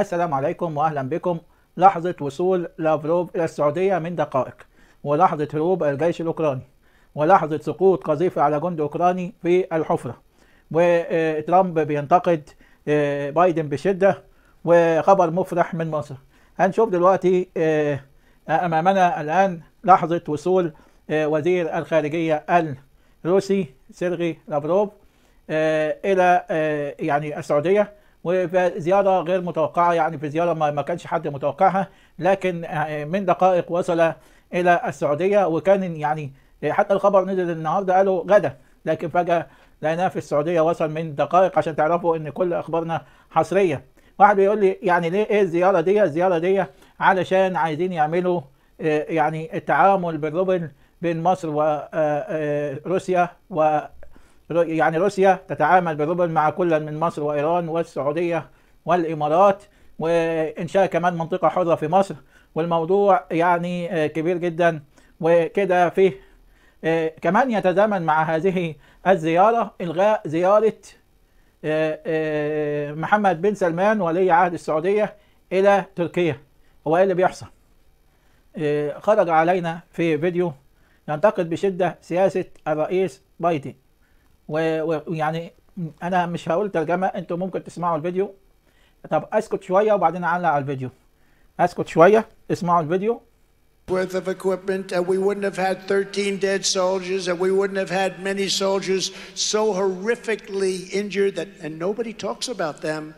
السلام عليكم وأهلا بكم لحظة وصول لافروف إلى السعودية من دقائق ولحظة هروب الجيش الأوكراني ولحظة سقوط قذيفة على جندي أوكراني في الحفرة وترامب بينتقد آه، بايدن بشدة وخبر مفرح من مصر هنشوف دلوقتي آه، أمامنا الآن لحظة وصول آه، وزير الخارجية الروسي سيرغي لافروف إلى يعني السعودية وزيارة غير متوقعة يعني في زيارة ما كانش حد متوقعها لكن آه، من دقائق وصل إلى السعودية وكان يعني حتى الخبر نزل النهارده قالوا غدا لكن فجأة لقيناه في السعودية وصل من دقائق عشان تعرفوا إن كل أخبارنا حصرية واحد بيقول لي يعني ليه إيه الزيارة دي الزيارة دي علشان عايزين يعملوا آه، يعني التعامل بالروبل بين مصر وروسيا آه، يعني روسيا تتعامل بالروبل مع كل من مصر وايران والسعوديه والامارات وانشاء كمان منطقه حره في مصر والموضوع يعني آه، كبير جدا وكده فيه آه، كمان يتزامن مع هذه الزياره الغاء زياره آه، محمد بن سلمان ولي عهد السعوديه الى تركيا هو ايه اللي بيحصل؟ خرج علينا في فيديو ينتقد بشده سياسه الرئيس بايدن ويعني انا مش هقول ترجمه انتوا ممكن تسمعوا الفيديو طب اسكت شويه وبعدين اعلق على الفيديو اسكت شويه اسمعوا الفيديو worth of equipment, and we wouldn't have had 13 dead soldiers, and we wouldn't have had many soldiers so horrifically injured that, and nobody talks about them.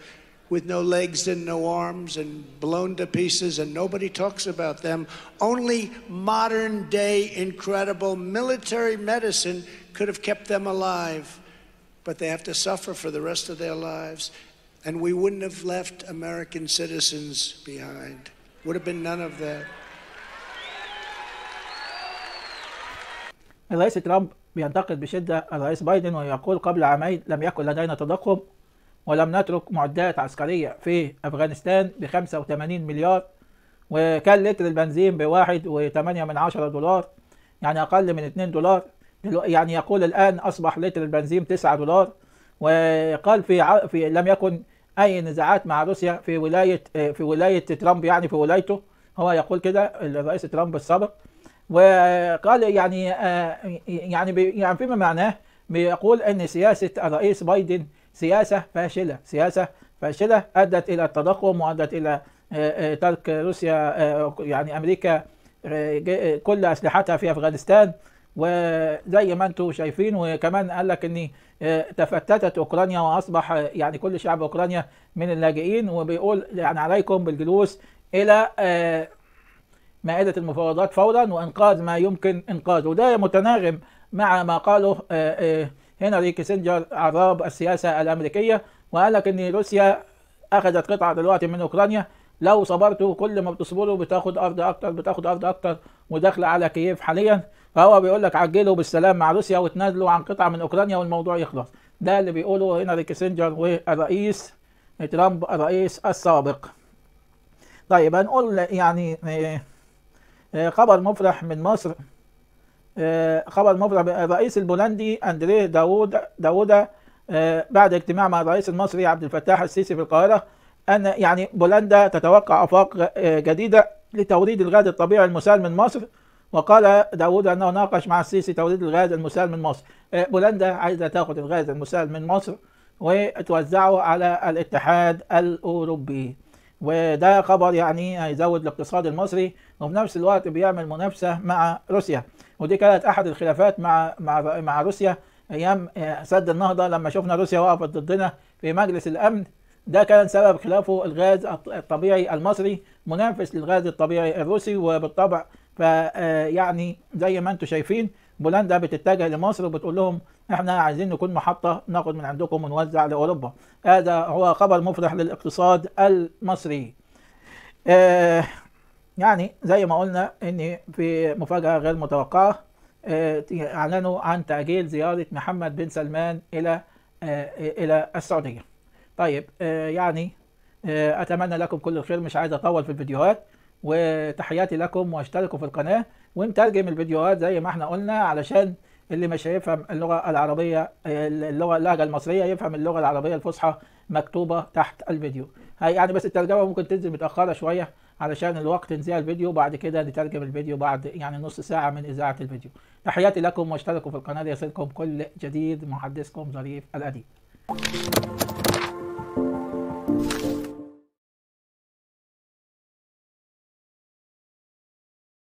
with no legs and no arms and blown to pieces, and nobody talks about them. Only modern day incredible military medicine could have kept them alive, but they have to suffer for the rest of their lives. And we wouldn't have left American citizens behind. Would have been none of that. الرئيس ترامب ينتقد بشدة الرئيس بايدن ويقول قبل عامين لم يكن لدينا تضخم ولم نترك معدات عسكرية في أفغانستان ب 85 مليار وكان لتر البنزين ب 1.8 دولار يعني أقل من 2 دولار يعني يقول الآن أصبح لتر البنزين 9 دولار وقال في, في لم يكن أي نزاعات مع روسيا في ولاية في ولاية ترامب يعني في ولايته هو يقول كده الرئيس ترامب السابق وقال يعني آه، يعني يعني فيما معناه بيقول ان سياسه الرئيس بايدن سياسة فاشلة سياسة فاشلة أدت إلى التضخم وأدت إلى آه، آه، ترك روسيا آه، يعني أمريكا كل أسلحتها في أفغانستان وزي ما انتم شايفين وكمان قال لك ان تفتتت اوكرانيا واصبح يعني كل شعب اوكرانيا من اللاجئين وبيقول يعني عليكم بالجلوس الى مائده المفاوضات فورا وانقاذ ما يمكن انقاذه وده متناغم مع ما قاله هنري كيسنجر عراب السياسة الأمريكية وقال لك إن روسيا أخذت قطعة دلوقتي من أوكرانيا لو صبرتوا كل ما بتصبروا بتاخد أرض أكتر بتاخد أرض أكتر وداخلة على كييف حاليا فهو بيقول لك عجلوا بالسلام مع روسيا وتنازلوا عن قطعة من أوكرانيا والموضوع يخلص ده اللي بيقوله هنري كيسنجر والرئيس ترامب الرئيس السابق طيب هنقول يعني آه، آه، خبر مفرح من مصر آه، خبر مفرح الرئيس البولندي اندريه داوود داوود آه، بعد اجتماع مع الرئيس المصري عبد الفتاح السيسي في القاهره ان يعني بولندا تتوقع افاق آه، جديده لتوريد الغاز الطبيعي المسال من مصر وقال داوود انه ناقش مع السيسي توريد الغاز المسال من مصر بولندا عايزه تاخد الغاز المسال من مصر وتوزعه على الاتحاد الاوروبي وده خبر يعني هيزود الاقتصاد المصري وفي نفس الوقت بيعمل منافسه مع روسيا ودي كانت احد الخلافات مع مع مع روسيا ايام آه، سد النهضه لما شفنا روسيا وقفت ضدنا في مجلس الامن ده كان سبب خلافه الغاز الطبيعي المصري منافس للغاز الطبيعي الروسي وبالطبع فيعني آه، زي ما انتم شايفين بولندا بتتجه لمصر وبتقول لهم احنا عايزين نكون محطة ناخد من عندكم ونوزع لأوروبا هذا هو خبر مفرح للاقتصاد المصري آه، يعني زي ما قلنا ان في مفاجاه غير متوقعه آه، اعلنوا عن تاجيل زياره محمد بن سلمان الى آه، الى السعوديه طيب آه، يعني اتمنى لكم كل الخير مش عايز اطول في الفيديوهات وتحياتي لكم واشتركوا في القناه ونترجم الفيديوهات زي ما احنا قلنا علشان اللي مش هيفهم اللغه العربيه اللغه اللهجه المصريه يفهم اللغه العربيه الفصحى مكتوبه تحت الفيديو هاي يعني بس الترجمه ممكن تنزل متاخره شويه علشان الوقت نزيع الفيديو بعد كده نترجم الفيديو بعد يعني نص ساعه من اذاعه الفيديو تحياتي لكم واشتركوا في القناه ليصلكم كل جديد محدثكم ظريف الاديب